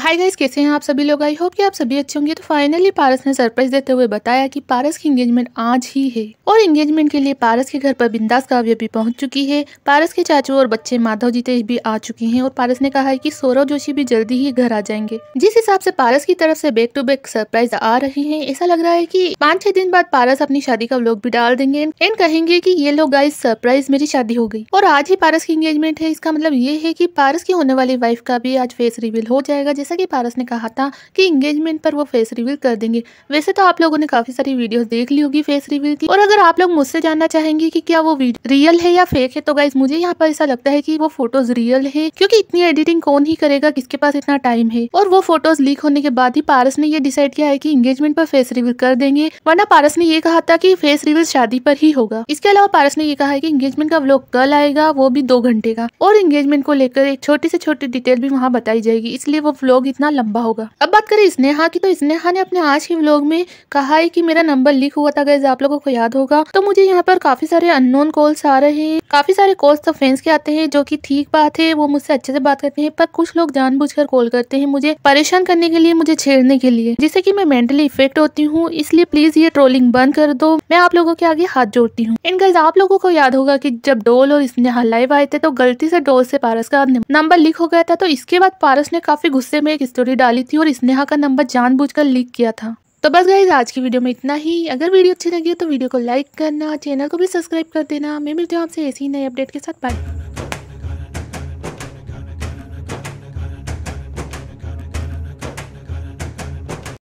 hi guys कैसे हैं आप सभी लोग आई होप कि आप सभी अच्छे होंगे तो फाइनली पारस ने सरप्राइज देते हुए बताया कि पारस की एंगेजमेंट आज ही है और एंगेजमेंट के लिए पारस के घर पर बिंदास काव्य भी पहुंच चुकी है पारस के चाचू और बच्चे माधव जी भी आ चुकी हैं और पारस ने कहा है कि सौरव जोशी भी जल्दी ही घर आ जाएंगे जिस हिसाब से पारस की तरफ से बैक टू बैक सरप्राइज आ रहे हैं ऐसा लग रहा है की पाँच छह दिन बाद पारस अपनी शादी का लोग भी डाल देंगे एंड कहेंगे की ये लोग गाइस सरप्राइज मेरी शादी हो गई और आज ही पारस की एंगेजमेंट है इसका मतलब ये है की पारस की होने वाली वाइफ का भी आज फेस रिवील हो जाएगा जैसा कि पारस ने कहा था कि इंगेजमेंट पर वो फेस रिवील कर देंगे वैसे तो आप लोगों ने काफी सारी वीडियोस देख ली होगी फेस रिवील की और अगर आप लोग मुझसे जानना चाहेंगे कि क्या वो रियल है या फेक है तो गाइज मुझे यहाँ पर ऐसा लगता है की वो फोटोज रियल है क्योंकि इतनी एडिटिंग कौन ही करेगा किसके पास इतना टाइम है और वो फोटोज लीक होने के बाद ही पारस ने ये डिसाइड किया है की इंगेजमेंट पर फेस रिवील कर देंगे वरना पारस ने ये कहा था की फेस रिवील शादी पर ही होगा इसके अलावा पारस ने ये कहा है की इंगेजमेंट का व्लॉग कल आएगा वो भी दो घंटे का और इंगेजमेंट को लेकर एक छोटी से छोटी डिटेल भी वहाँ बताई जाएगी इसलिए वो व्लॉग व्लॉग इतना लंबा होगा अब बात करें स्नेहा की तो स्नेहा ने अपने आज के व्लॉग में कहा है कि मेरा नंबर लीक हुआ था गैस आप लोगों को याद होगा तो मुझे यहाँ पर काफी सारे अननोन कॉल्स आ रहे हैं काफी सारे कॉल्स तो फ्रेंड्स के आते हैं जो की ठीक बात है वो मुझसे अच्छे से बात करते हैं पर कुछ लोग जानबूझकर कॉल करते हैं मुझे परेशान करने के लिए मुझे छेड़ने के लिए जिससे की मैं मेंटली इफेक्ट होती हूँ इसलिए प्लीज ये ट्रोलिंग बंद कर दो मैं आप लोगों के आगे हाथ जोड़ती हूँ इन गैस आप लोगों को याद होगा की जब डोल और स्नेहा लाइव आए थे तो गलती से डोल से पारस का नंबर लीक हो गया था तो इसके बाद पारस ने काफी गुस्से से मैं एक स्टोरी डाली थी और स्नेहा का नंबर जानबूझकर लीक किया था तो बस गाइज आज की वीडियो में इतना ही अगर वीडियो अच्छी लगी हो तो वीडियो को लाइक करना चैनल को भी सब्सक्राइब कर देना मैं मिलती हूँ आपसे ऐसी नई अपडेट के साथ बाय